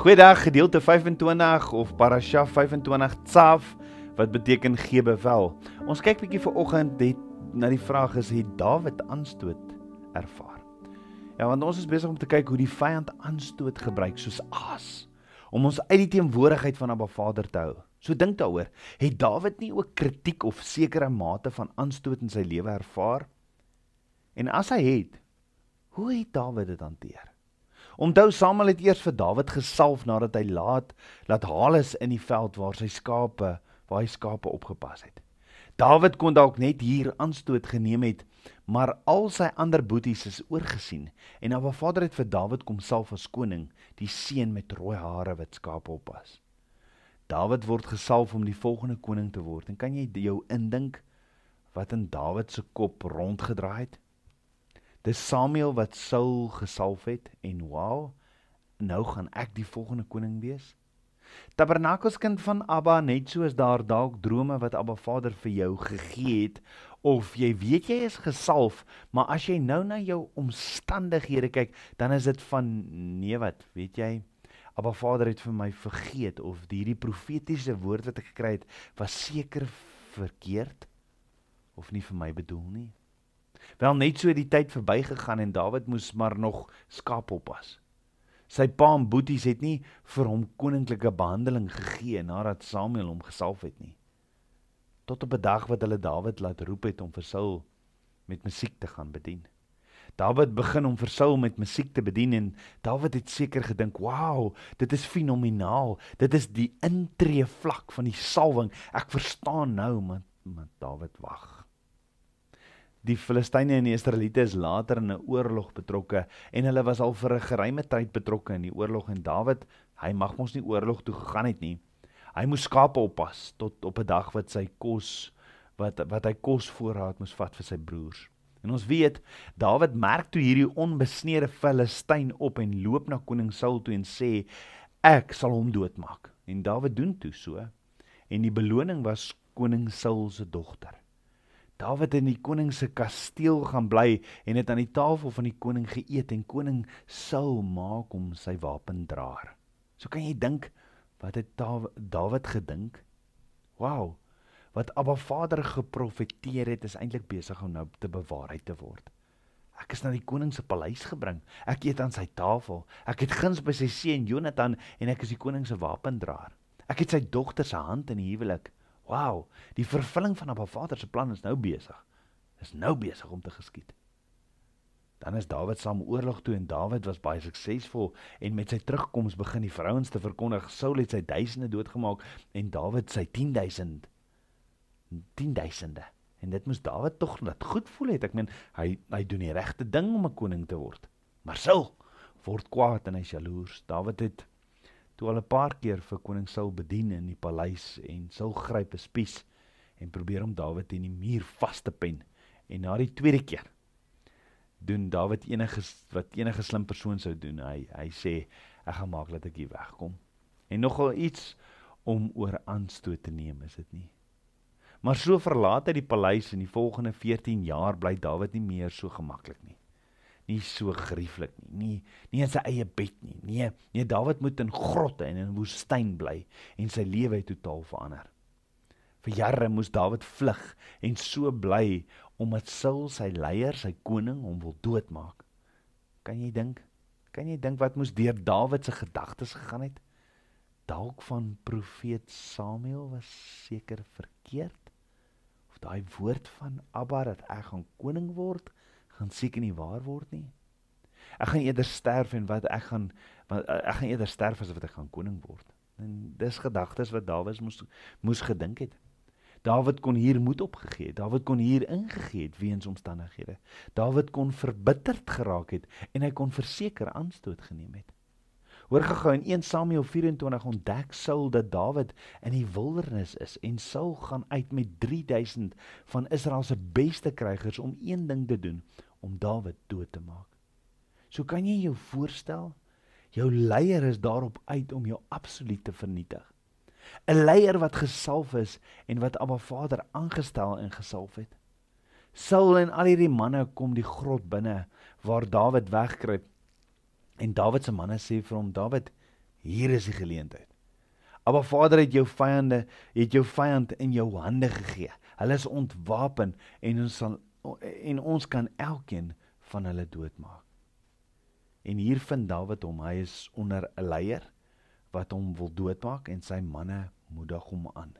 Goeiedag gedeelte 25 of parasha 25 tsaf wat beteken gee bevel. Ons kyk bietjie ver oggend het na die vraag is het Dawid aanstoot ervaar. Ja, want ons is besig om te kyk hoe die vyand aanstoot gebruik soos aas om ons uit die teenwoordigheid van Abba Vader te hou. So dink daaroor, het Dawid nie ook kritiek of sekere mate van aanstoot in sy lewe ervaar? En as hy het, hoe het Dawid dit hanteer? Onthou Samuel het eers vir Dawid gesalf nadat hy laat laat haal is in die veld waar sy skape, waar hy skape opgepas het. Dawid kon dalk net hier aanstoot geneem het, maar al sy ander boeties is oorgesien en Abba Vader het vir Dawid kom salf as koning, die seun met rooi hare wat skape oppas. Dawid word gesalf om die volgende koning te word. En kan jy jou indink wat in Dawid se kop rondgedraai het? dis Samuel wat Saul gesalf het en wow, nou gaan ek die volgende koning wees. Tabernakels kind van Abba, net soos daar dalk drome wat Abba Vader vir jou gegee het of jy weet jy is gesalf, maar as jy nou na jou omstandighede kyk, dan is dit van nee wat, weet jy? Abba Vader het vir my vergeet of hierdie profetiese woord wat ek gekry het, was seker verkeerd of nie vir my bedoel nie wel net so die tyd verbygegaan en Dawid moes maar nog skaap oppas. Sy pa en boeties het nie vir hom koninklike behandeling gegee nadat Samuel hom gesalf het nie. Tot op 'n dag wat hulle Dawid laat roep het om vir Saul met musiek te gaan bedien. Dawid begin om vir Saul met musiek te bedien en Dawid het seker gedink, "Wow, dit is fenomenaal. Dit is die intree vlak van die salwing. Ek verstaan nou, man, Dawid wag." Die Filistyne en die Israeliete is later in 'n oorlog betrokke en hulle was al vir 'n geruime tyd betrokke in die oorlog en Dawid, hy mag mos nie oorlog toe gegaan het nie. Hy moes skape oppas tot op 'n dag wat sy kos wat wat hy kosvoorraad moes vat vir sy broers. En ons weet Dawid merk toe hierdie onbesneerde Filistyn op en loop na koning Saul toe en sê ek sal hom doodmaak. En Dawid doen toe so en die beloning was koning Saul se dogter. Dawid in die koning se kasteel gaan bly en het aan die tafel van die koning geëet en koning Saul maak hom sy wapendrager. So kan jy dink wat het Dawid gedink? Wow. Wat Abba Vader geprofeteer het is eintlik besig om nou te bewaarheid te word. Ek is na die koning se paleis gebring. Ek eet aan sy tafel. Ek het guns by sy seun Jonathan en ek is die koning se wapendrager. Ek het sy dogter se hand in huwelik. Wow, die vervulling van Abba Vader se plan is nou besig. Is nou besig om te geskied. Dan is Dawid saam oorlog toe en Dawid was baie suksesvol en met sy terugkoms begin die vrouens te verkondig Saul het sy duisende doodgemaak en Dawid sy 10000 10000e. En dit moes Dawid tog net goed voel het. Ek meen hy hy doen die regte ding om 'n koning te word. Maar Saul word kwaad en hy's jaloers. Dawid het toe al 'n paar keer vir koning Saul bedien in die paleis en Saul gryp 'n spies en probeer om Dawid teen die muur vas te pen. En na die tweede keer doen Dawid enige wat enige slim persoon sou doen. Hy hy sê ek gaan maak dat ek hier wegkom. En nogal iets om oor aanstoot te neem, is dit nie? Maar so verlaat hy die paleis en die volgende 14 jaar bly Dawid nie meer so gemaklik nie nie so grieflik nie. Nie nie in sy eie bed nie. Nee, nee Dawid moet in grotte en in woestyn bly en sy lewe het totaal verander. Vir jare moes Dawid vlug en so bly omdat Saul sy leier, sy koning hom wil doodmaak. Kan jy dink? Kan jy dink wat moes deur Dawid se gedagtes gegaan het? Dalk van profeet Samuel was seker verkeerd of daai woord van Abba dat ek gaan koning word gaan siek en nie waar word nie. Ek gaan eerder sterf en wat ek gaan wat, eh, ek gaan eerder sterf as wat ek gaan koning word. En dis gedagtes wat Dawid moes moes gedink het. Dawid kon hier moed opgegee het. Dawid kon hier ingegee het weens omstandighede. Dawid kon verbitterd geraak het en hy kon verseker aanstoot geneem het. Hoor gegaan in 1 Samuel 24 ontdek Saul dat Dawid in die wildernis is en Saul gaan uit met 3000 van Israel se beste krygers om een ding te doen, om Dawid dood te maak. So kan jy jou voorstel, jou leier is daarop uit om jou absoluut te vernietig. 'n Leier wat gesalf is en wat Abba Vader aangestel en gesalf het. Saul en al hierdie manne kom die grot binne waar Dawid wegkruip. En Dawid se manne sê vir hom: "Dawid, hier is die geleentheid. Abba Vader het jou vyande, het jou vyand in jou hande gegee. Hulle is ontwapen en ons sal en ons kan elkeen van hulle doodmaak. En hier vind Dawid hom, hy is onder 'n leier wat hom wil doodmaak en sy manne moedig hom aan.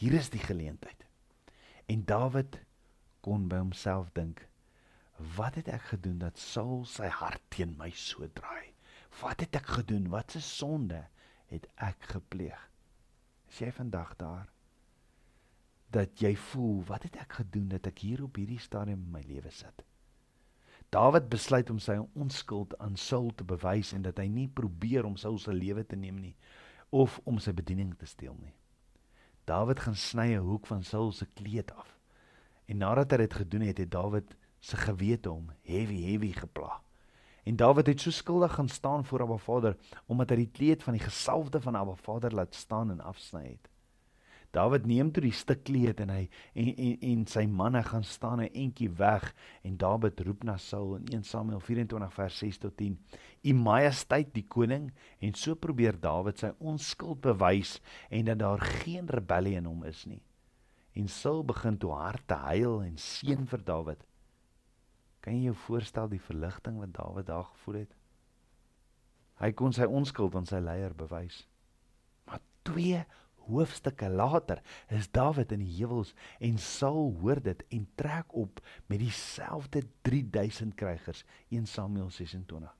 Hier is die geleentheid. En Dawid kon by homself dink, wat het ek gedoen dat Saul sy hart teen my so draai? Wat het ek gedoen? Watse sonde het ek gepleeg? Is jy vandag daar? dat jy voel, wat het ek gedoen dat ek hier op hierdie stadium in my lewe sit? Dawid besluit om sy onskuld aan Saul te bewys en dat hy nie probeer om Saul se lewe te neem nie of om sy bediening te steel nie. Dawid gaan sny 'n hoek van Saul se kleed af. En nadat hy dit gedoen het, het Dawid se gewete hom heavy heavy gepla. En Dawid het so skuldig gaan staan voor Abba Vader omdat hy die kleed van die gesalfde van Abba Vader laat staan en afsny het. Dawid neem toe die stuk kleed en hy en en en sy manne gaan staan 'n entjie weg en Dawid roep na Saul in 1 Samuel 24 vers 6 tot 10. U majesteit die koning en so probeer Dawid sy onskuld bewys en dat daar geen rebellie in hom is nie. En Saul begin toe hard te huil en seën vir Dawid. Kan jy jou voorstel die verligting wat Dawid daar gevoel het? Hy kon sy onskuld aan sy leier bewys. Maar twee hoofstukke later is Dawid in die heuwels en Saul hoor dit en trek op met dieselfde 3000 krygers 1 Samuel 26.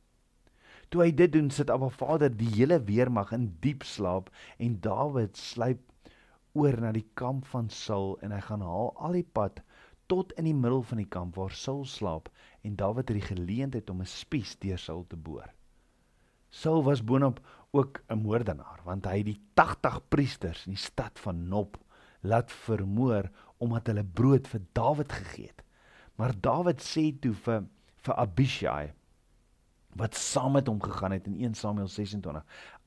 Toe hy dit doen, sit Abba Vader die hele weermag in diep slaap en Dawid sluip oor na die kamp van Saul en hy gaan haal al die pad tot in die middel van die kamp waar Saul slaap en Dawid het die geleentheid om 'n spies deur Saul te boor. Saul was boonop ook 'n moordenaar want hy het die 80 priesters in die stad van Nob laat vermoor omdat hulle brood vir Dawid gegee het. Maar Dawid sê toe vir vir Abishai wat saam met hom gegaan het in 1 Samuel 26.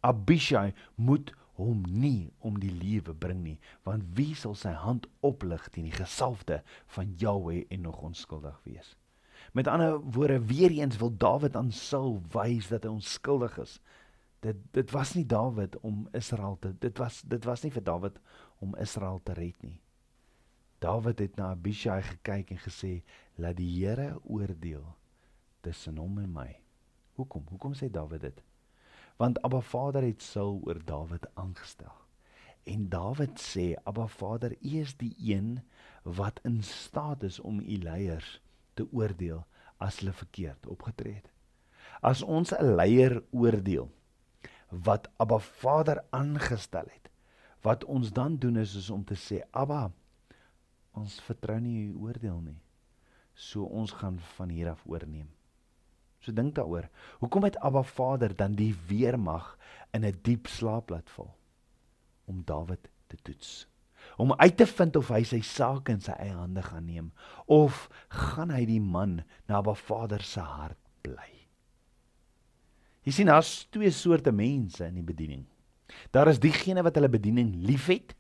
Abishai moet hom nie om die lewe bring nie, want wie sal sy hand oplig teen die gesalfde van Jahweh en nog onskuldig wees? Met ander woorde, weer eens wil Dawid aan Saul wys dat hy onskuldig is dit dit was nie Dawid om Israel te dit was dit was nie vir Dawid om Israel te red nie. Dawid het na Abishai gekyk en gesê laat die Here oordeel tussen hom en my. Hoekom? Hoekom sê Dawid dit? Want Abba Vader het sul oor Dawid aangestel. En Dawid sê Abba Vader, U is die een wat in staat is om U leiers te oordeel as hulle verkeerd opgetree het. As ons 'n leier oordeel, wat Abba Vader aangestel het. Wat ons dan doen is, is om te sê Abba, ons vertrou nie u oordeel nie. So ons gaan van hier af oorneem. So dink daaroor. Hoekom het Abba Vader dan die weermag in 'n diep slaap laat val om Dawid te toets? Om uit te vind of hy sy sake in sy eie hande gaan neem of gaan hy die man na Abba Vader se hart bly? Jy sien daar's twee soorte mense in die bediening. Daar is diegene wat hulle bediening liefhet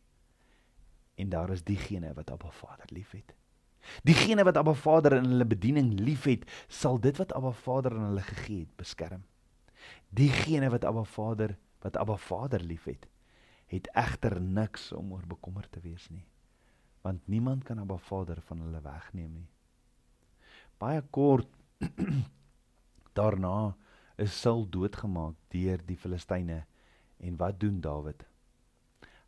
en daar is diegene wat Abba Vader liefhet. Diegene wat Abba Vader in hulle bediening liefhet, sal dit wat Abba Vader aan hulle gegee het, beskerm. Diegene wat Abba Vader wat Abba Vader liefhet, het egter niks om oor bekommerd te wees nie, want niemand kan Abba Vader van hulle wegneem nie. Baie kort daarna is sul doodgemaak deur die Filistyne. En wat doen Dawid?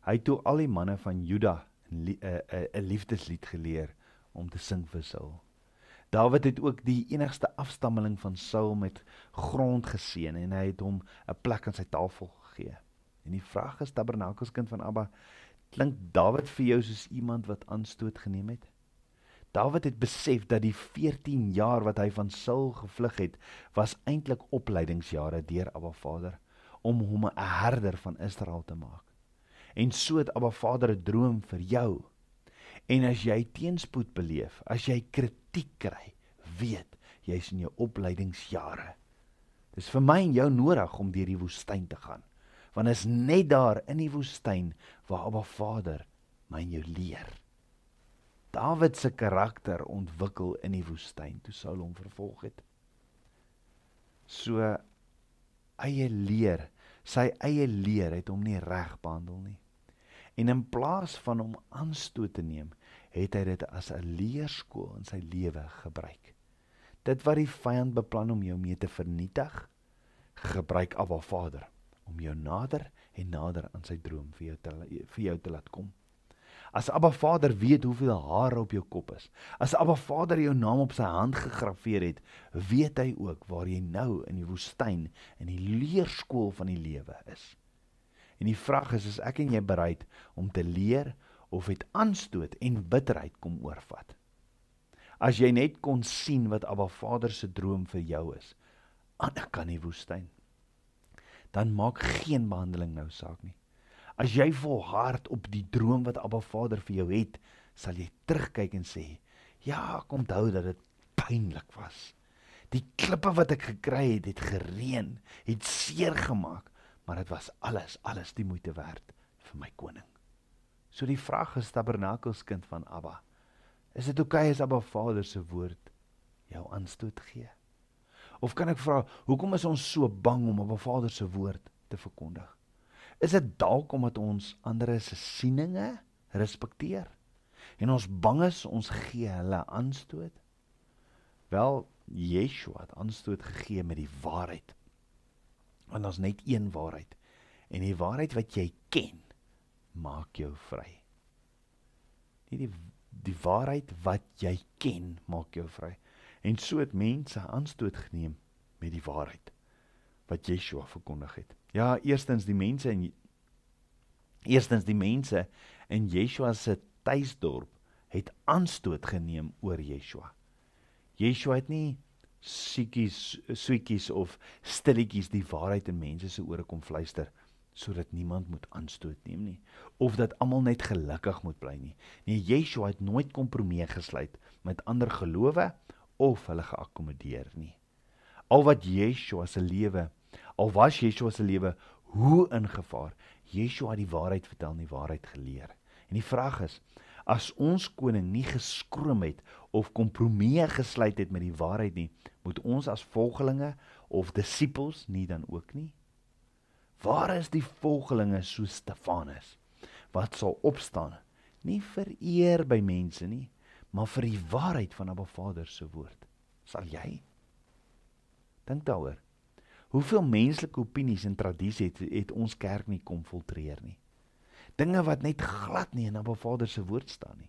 Hy toe al die manne van Juda 'n 'n 'n liefdeslied geleer om te sing vir Saul. Dawid het ook die enigste afstammeling van Saul met grond geseën en hy het hom 'n plek aan sy tafel gegee. En die vraag is Tabernakelskind van Abba, klink Dawid vir jou soos iemand wat aanstoot geneem het? Dawid het besef dat die 14 jaar wat hy van Saul gevlug het, was eintlik opleidingsjare deur Abba Vader om hom 'n herder van Israel te maak. En so het Abba Vader 'n droom vir jou. En as jy teenspoed beleef, as jy kritiek kry, weet jy's in jou opleidingsjare. Dis vir my en jou nodig om deur die woestyn te gaan, want is net daar in die woestyn waar Abba Vader my en jou leer. Dawid se karakter ontwikkel in die woestyn toe Saul hom vervolg het. So eie leer, sy eie leer het hom nie reg behandel nie. En in plaas van hom aanstoot te neem, het hy dit as 'n leerskool in sy lewe gebruik. Dit wat die vyand beplan om jou mee te vernietig, gebruik Abba Vader om jou nader en nader aan sy droom vir jou te, vir jou te laat kom. As Abba Vader weet hoeveel hare op jou kop is, as Abba Vader jou naam op sy hand gegraveer het, weet hy ook waar jy nou in die woestyn in die leerskool van die lewe is. En die vraag is, is ek en jy bereid om te leer of het aanstoot en bitterheid kom oorvat? As jy net kon sien wat Abba Vader se droom vir jou is, aan die kan die woestyn, dan maak geen behandeling nou saak nie. As jy volhard op die droom wat Abba Vader vir jou het, sal jy terugkyk en sê: "Ja, ek onthou dat dit pynlik was. Die klippe wat ek gekry het, het gereën, het seer gemaak, maar dit was alles, alles die moeite werd vir my koning." So die vraag is tabernakelskind van Abba, is dit oukei okay as Abba Vader se woord jou aanstoot gee? Of kan ek vra, hoekom is ons so bang om Abba Vader se woord te verkondig? Is dit dalk omdat ons ander se sieninge respekteer en ons bang is ons gee hulle aanstoot? Wel, Yeshua het aanstoot gegee met die waarheid. Want daar's net een waarheid en die waarheid wat jy ken maak jou vry. Nie die die waarheid wat jy ken maak jou vry en so het mense aanstoot geneem met die waarheid wat Yeshua verkondig het. Ja, eerstens die mense in eerstens die mense in Yeshua se tuisdorp het aanstoot geneem oor Yeshua. Yeshua het nie siekies, sweetjies of stilletjies die waarheid in mense se ore kom fluister sodat niemand moet aanstoot neem nie of dat almal net gelukkig moet bly nie. Nee, Yeshua het nooit kompromie gesluit met ander gelowe of hulle geakkommodeer nie. Al wat Yeshua se lewe Al was Yeshua se lewe hoe in gevaar, Yeshua het die waarheid vertel en die waarheid geleer. En die vraag is, as ons koning nie geskroom het of kompromie gesluit het met die waarheid nie, moet ons as volgelinge of disippels nie dan ook nie? Waar is die volgelinge so Stefanus wat sal opstaan nie vir eer by mense nie, maar vir die waarheid van Abba Vader se woord? Sal jy dink daaroor? Hoeveel menslike opinies en tradisies het het ons kerk nie kom filtreer nie. Dinge wat net glad nie in Abba Vader se woord staan nie,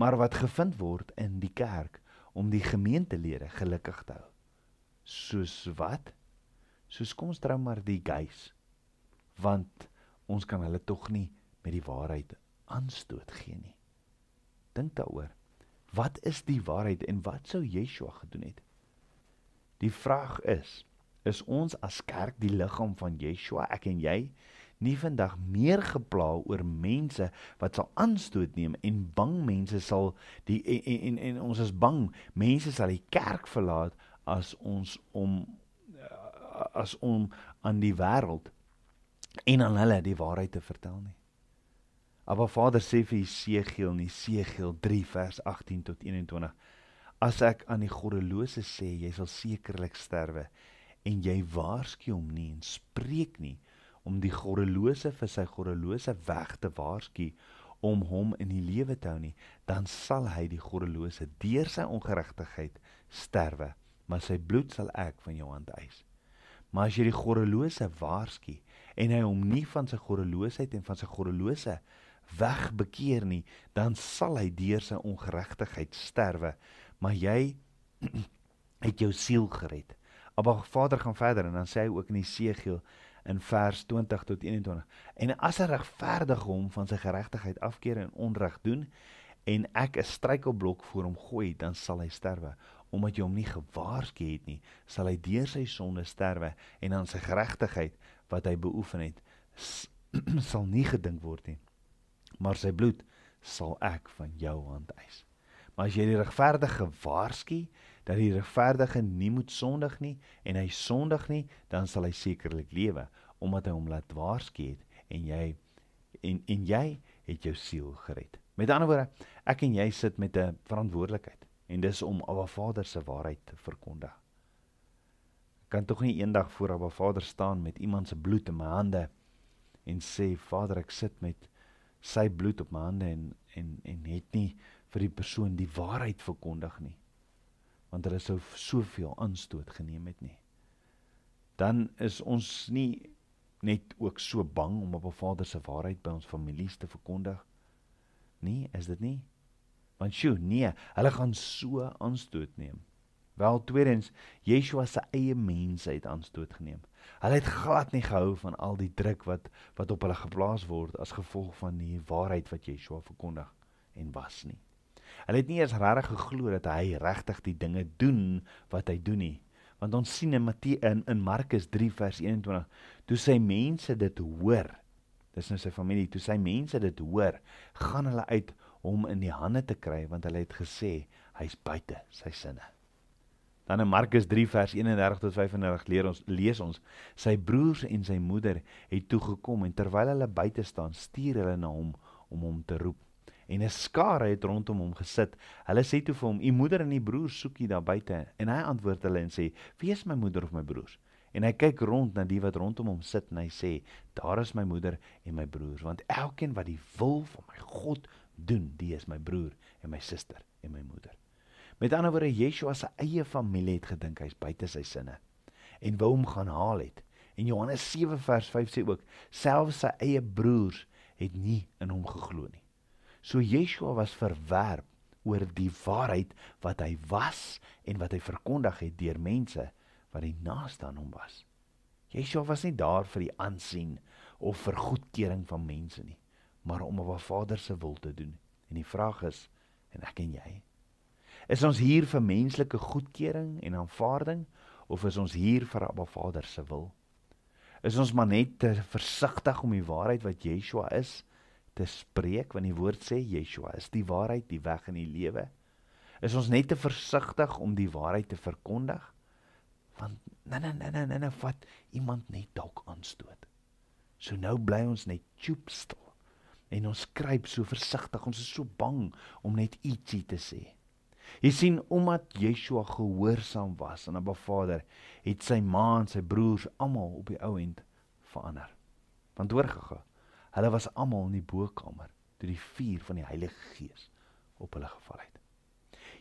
maar wat gevind word in die kerk om die gemeentelede gelukkig te hou. Soos wat? Soos kom ons trou maar die geys. Want ons kan hulle tog nie met die waarheid aanstoot gee nie. Dink daaroor. Wat is die waarheid en wat sou Yeshua gedoen het? Die vraag is: is ons as kerk die liggaam van Yeshua, ek en jy, nie vandag meer gepla oor mense wat sal aanstoot neem en bang mense sal die en en, en en ons is bang mense sal die kerk verlaat as ons om eh, as om aan die wêreld en aan hulle die waarheid te vertel nie. Maar Vader sê vir Jesegiel in Jesegiel 3 vers 18 tot 21: As ek aan die goddelose sê jy sal sekerlik sterwe, en jy waarsku hom nie en spreek nie om die goddelose vir sy goddelose weg te waarsku om hom in die lewe te hou nie dan sal hy die goddelose deur sy ongeregtigheid sterwe maar sy bloed sal ek van jou hand eis maar as jy die goddelose waarsku en hy hom nie van sy goddeloosheid en van sy goddelose weg bekeer nie dan sal hy deur sy ongeregtigheid sterwe maar jy het jou siel gered Abba Vader gaan verder en dan sê hy ook in Jesegiel in vers 20 tot 21. En as 'n regverdige hom van sy geregtigheid afkeer en onreg doen en ek 'n struikelblok voor hom gooi, dan sal hy sterwe. Omdat jy hom nie gewaarsku het nie, sal hy deur sy sonde sterwe en aan sy geregtigheid wat hy beoefen het, sal nie gedink word nie. Maar sy bloed sal ek van jou hand eis. Maar as jy die regverdige waarsku dat die regverdige nie moet sondig nie en hy sondig nie, dan sal hy sekerlik lewe, omdat hy hom laat waarsku het en jy en en jy het jou siel gered. Met ander woorde, ek en jy sit met 'n verantwoordelikheid en dis om Abba Vader se waarheid te verkondig. Ek kan tog nie eendag voor Abba Vader staan met iemand se bloed in my hande en sê Vader, ek sit met sy bloed op my hande en en en het nie vir die persoon die waarheid verkondig nie want hulle sou soveel aanstoot geneem het nie. Dan is ons nie net ook so bang om op 'n Vader se waarheid by ons families te verkondig nie, is dit nie? Want sjoe, nee, hulle gaan so aanstoot neem. Wel tweedens, Yeshua se eie mense het aanstoot geneem. Hulle het glad nie gehou van al die druk wat wat op hulle geplaas word as gevolg van die waarheid wat Yeshua verkondig en was nie. Hulle het nie eens regtig geglo dat hy regtig die dinge doen wat hy doen nie. Want ons sien in Matteus in, in Markus 3 vers 21, toe sy mense dit hoor, dis nou sy familie, toe sy mense dit hoor, gaan hulle uit hom in die hande te kry want hulle het gesê hy's buite sy sinne. Dan in Markus 3 vers 31 tot 35 leer ons lees ons sy broers en sy moeder het toe gekom en terwyl hulle buite staan stuur hulle na hom om hom te roep en 'n skare het rondom hom gesit. Hulle sê toe vir hom: "U moeder en u broer soek u daar buite." En hy antwoord hulle en sê: "Wie is my moeder of my broers?" En hy kyk rond na die wat rondom hom sit en hy sê: "Daar is my moeder en my broers, want elkeen wat die wil van my God doen, die is my broer en my suster en my moeder." Met ander woorde, Yeshua se eie familie het gedink hy's buite sy sinne en wou hom gaan haal het. En Johannes 7 vers 5 sê ook: "Selfs sy eie broers het nie in hom geglo nie." So Yeshua was verwerp oor die waarheid wat hy was en wat hy verkondig het deur mense wat die naaste aan hom was. Yeshua was nie daar vir die aansien of vir goedkeuring van mense nie, maar om op 'n Vader se wil te doen. En die vraag is, en ek en jy, is ons hier vir menslike goedkeuring en aanvaarding of is ons hier vir Abba Vader se wil? Is ons maar net te versigtig om die waarheid wat Yeshua is te spreek want die woord sê Yeshua is die waarheid, die weg en die lewe. Is ons net te versigtig om die waarheid te verkondig? Want nee nee nee nee nee wat nee, iemand net dalk aanstoot. So nou bly ons net choop stil. En ons kruip so versigtig, ons is so bang om net ietsie te sê. Jy sien omdat Yeshua gehoorsaam was aan 'n Vader, het sy ma en sy broers almal op die ou end verander. Want hoor gaga Hulle was almal in die bokamer toe die vuur van die Heilige Gees op hulle geval het.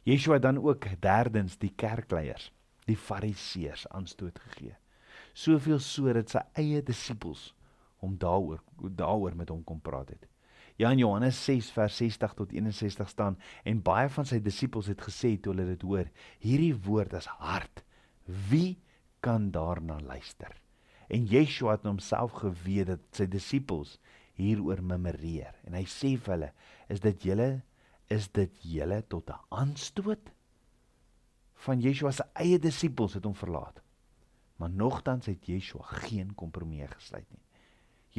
Yeshua dan ook derdens die kerkleiers, die Fariseërs aanstoot gegee. Soveel so dat sy eie disippels hom daaroor daaroor met hom kom praat het. Ja in Johannes 6 vers 60 tot 61 staan en baie van sy disippels het gesê toe hulle dit hoor, hierdie woord is hard. Wie kan daarna luister? En Yeshua het nou homself geweet dat sy disippels hieroor memoreer en hy sê vir hulle is dit julle is dit julle tot 'n aanstoot van Yeshua se eie disippels het hom verlaat maar nogtans het Yeshua geen kompromie gesluit nie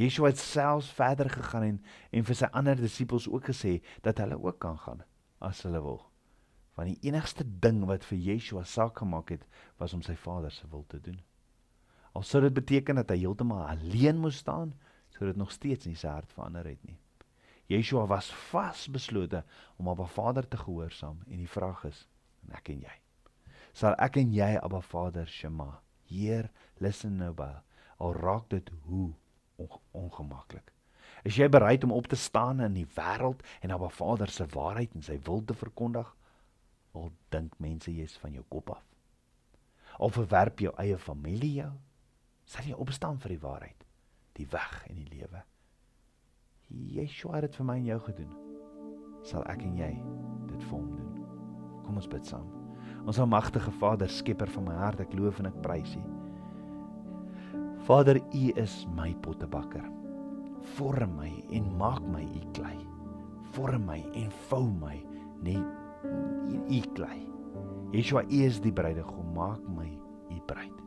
Yeshua het selfs verder gegaan en en vir sy ander disippels ook gesê dat hulle ook kan gaan as hulle wil want die enigste ding wat vir Yeshua saak gemaak het was om sy Vader se wil te doen Alsou dit beteken dat hy heeltemal alleen moes staan, sodat nog steeds nie sy hart verander het nie. Yeshua was vasbeslote om aan Abba Vader te gehoorsaam en die vraag is, en ek en jy, sal ek en jy Abba Vader Shema, Heer, listen nou by, al raak dit hoe ongemaklik. Is jy bereid om op te staan in die wêreld en Abba Vader se waarheid en sy wil te verkondig? Al dink mense jy's van jou kop af. Al verwerp jou eie familie jou, sal jy opstaan vir die waarheid die weg en die lewe. Yeshua het dit vir my en jou gedoen. Sal ek en jy dit vir hom doen? Kom ons bid saam. Ons almagtige Vader, skepper van my hart, ek loof en ek prys U. Vader, U is my pottebakker. Vorm my en maak my U klei. Vorm my en vou my net U klei. Yeshua, U is die bruidegom, maak my U bruid.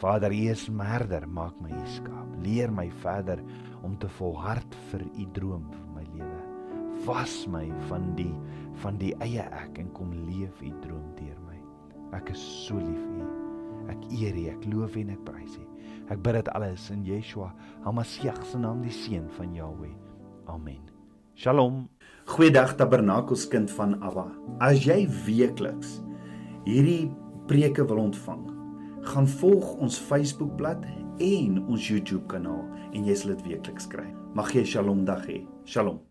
Vader, U is my herder, maak my U skaap. Leer my verder om te volhard vir U droom vir my lewe. Was my van die van die eie ek en kom leef U droom deur my. Ek is so lief vir U. Ek eer U, ek loof en ek prys U. Ek bid dit alles in Yeshua, Hamasjag se naam, die seun van Jahweh. Amen. Shalom. Goeiedag Tabernakels kind van Abba. As jy weekliks hierdie preke wil ontvang, gaan volg ons Facebookblad en ons YouTube kanaal en jy sal dit weekliks kry. Mag jy 'n shalom dag hê. Shalom.